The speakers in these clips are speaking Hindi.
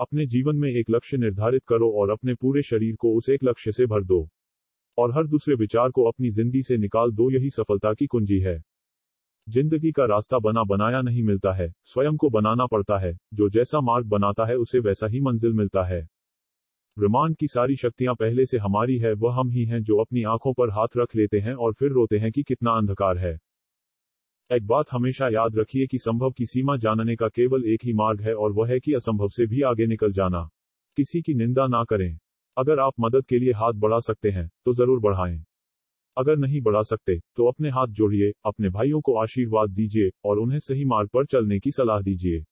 अपने जीवन में एक लक्ष्य निर्धारित करो और अपने पूरे शरीर को उस एक लक्ष्य से भर दो और हर दूसरे विचार को अपनी जिंदगी से निकाल दो यही सफलता की कुंजी है जिंदगी का रास्ता बना बनाया नहीं मिलता है स्वयं को बनाना पड़ता है जो जैसा मार्ग बनाता है उसे वैसा ही मंजिल मिलता है ब्रह्मांड की सारी शक्तियां पहले से हमारी है वह हम ही हैं जो अपनी आंखों पर हाथ रख लेते हैं और फिर रोते हैं कि कितना अंधकार है एक बात हमेशा याद रखिए कि संभव की सीमा जानने का केवल एक ही मार्ग है और वह है कि असंभव से भी आगे निकल जाना किसी की निंदा ना करें अगर आप मदद के लिए हाथ बढ़ा सकते हैं तो जरूर बढ़ाएं अगर नहीं बढ़ा सकते तो अपने हाथ जोड़िए अपने भाइयों को आशीर्वाद दीजिए और उन्हें सही मार्ग पर चलने की सलाह दीजिए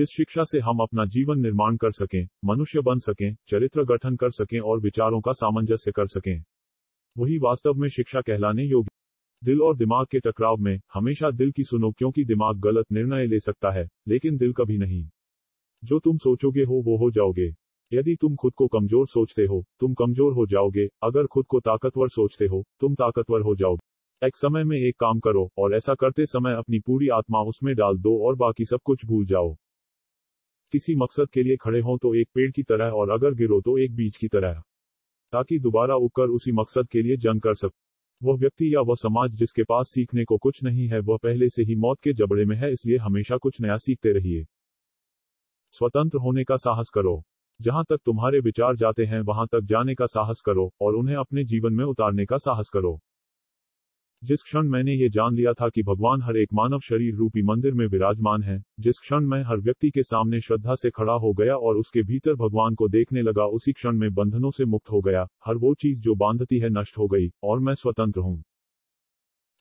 जिस शिक्षा से हम अपना जीवन निर्माण कर सकें मनुष्य बन सकें चरित्र गठन कर सकें और विचारों का सामंजस्य कर सकें वही वास्तव में शिक्षा कहलाने योग्य दिल और दिमाग के टकराव में हमेशा दिल की सुनो क्योंकि दिमाग गलत निर्णय ले सकता है लेकिन दिल कभी नहीं जो तुम सोचोगे हो वो हो जाओगे यदि तुम खुद को कमजोर सोचते हो तुम कमजोर हो जाओगे अगर खुद को ताकतवर सोचते हो तुम ताकतवर हो जाओगे एक समय में एक काम करो और ऐसा करते समय अपनी पूरी आत्मा उसमें डाल दो और बाकी सब कुछ भूल जाओ किसी मकसद के लिए खड़े हो तो एक पेड़ की तरह और अगर गिरो तो एक बीज की तरह ताकि दोबारा उगकर उसी मकसद के लिए जंग कर सको वह व्यक्ति या वह समाज जिसके पास सीखने को कुछ नहीं है वह पहले से ही मौत के जबड़े में है इसलिए हमेशा कुछ नया सीखते रहिए स्वतंत्र होने का साहस करो जहां तक तुम्हारे विचार जाते हैं वहां तक जाने का साहस करो और उन्हें अपने जीवन में उतारने का साहस करो जिस क्षण मैंने ये जान लिया था कि भगवान हर एक मानव शरीर रूपी मंदिर में विराजमान है जिस क्षण मैं हर व्यक्ति के सामने श्रद्धा से खड़ा हो गया और उसके भीतर भगवान को देखने लगा उसी क्षण में बंधनों से मुक्त हो गया हर वो चीज जो बांधती है नष्ट हो गई और मैं स्वतंत्र हूँ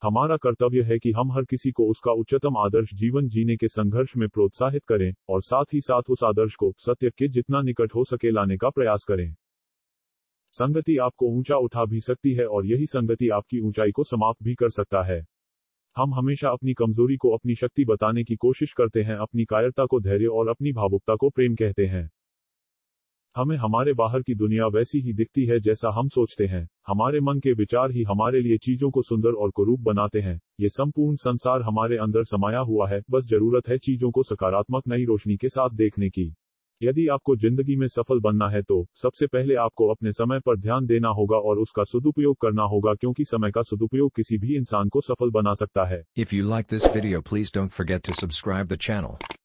हमारा कर्तव्य है कि हम हर किसी को उसका उच्चतम आदर्श जीवन जीने के संघर्ष में प्रोत्साहित करें और साथ ही साथ उस आदर्श को सत्य के जितना निकट हो सके लाने का प्रयास करें संगति आपको ऊंचा उठा भी सकती है और यही संगति आपकी ऊंचाई को समाप्त भी कर सकता है हम हमेशा अपनी कमजोरी को अपनी शक्ति बताने की कोशिश करते हैं अपनी कायरता को धैर्य और अपनी भावुकता को प्रेम कहते हैं हमें हमारे बाहर की दुनिया वैसी ही दिखती है जैसा हम सोचते हैं हमारे मन के विचार ही हमारे लिए चीजों को सुंदर और कुरूप बनाते हैं ये संपूर्ण संसार हमारे अंदर समाया हुआ है बस जरूरत है चीजों को सकारात्मक नई रोशनी के साथ देखने की यदि आपको जिंदगी में सफल बनना है तो सबसे पहले आपको अपने समय पर ध्यान देना होगा और उसका सदुपयोग करना होगा क्योंकि समय का सदुपयोग किसी भी इंसान को सफल बना सकता है if you like this video please don't forget to subscribe the channel